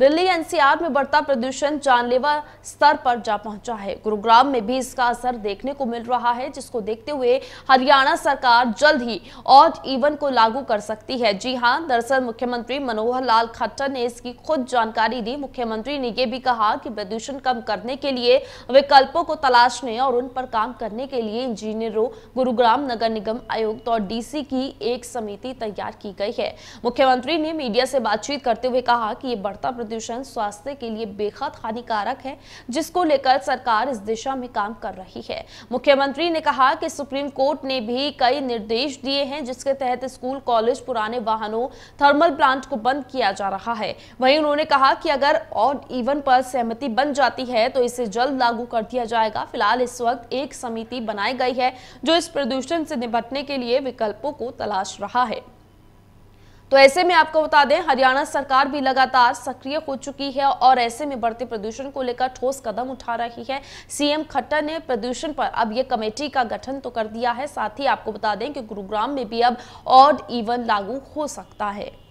Delhi NCR में बढ़ता प्रदूषण जानलेवा स्तर पर जा पहुंचा है गुरुग्राम में भी इसका असर देखने को मिल रहा है जिसको देखते हुए हरियाणा सरकार जल्द ही ऑड इवन को लागू कर सकती है जी हां, दरअसल मुख्यमंत्री मनोहर लाल खट्टर ने इसकी खुद जानकारी दी मुख्यमंत्री ने यह भी कहा कि प्रदूषण कम करने के लिए विकल्पों को तलाशने और उन पर काम करने के लिए इंजीनियरों गुरुग्राम नगर निगम आयुक्त और डीसी की एक समिति तैयार की गई है मुख्यमंत्री ने मीडिया से बातचीत करते हुए कहा कि ये बढ़ता प्रदूषण स्वास्थ्य के लिए बेहद हानिकारक है जिसको लेकर सरकार इस दिशा में काम कर रही है मुख्यमंत्री ने कहा कि सुप्रीम कोर्ट ने भी कई निर्देश दिए हैं जिसके तहत स्कूल कॉलेज पुराने वाहनों थर्मल प्लांट को बंद किया जा रहा है वहीं उन्होंने कहा कि अगर और इवन पर सहमति बन जाती है तो इसे जल्द लागू कर दिया जाएगा फिलहाल इस वक्त एक समिति बनाई गई है जो इस प्रदूषण से निपटने के लिए विकल्पों को तलाश रहा है तो ऐसे में आपको बता दें हरियाणा सरकार भी लगातार सक्रिय हो चुकी है और ऐसे में बढ़ते प्रदूषण को लेकर ठोस कदम उठा रही है सीएम खट्टर ने प्रदूषण पर अब ये कमेटी का गठन तो कर दिया है साथ ही आपको बता दें कि गुरुग्राम में भी अब ऑड इवन लागू हो सकता है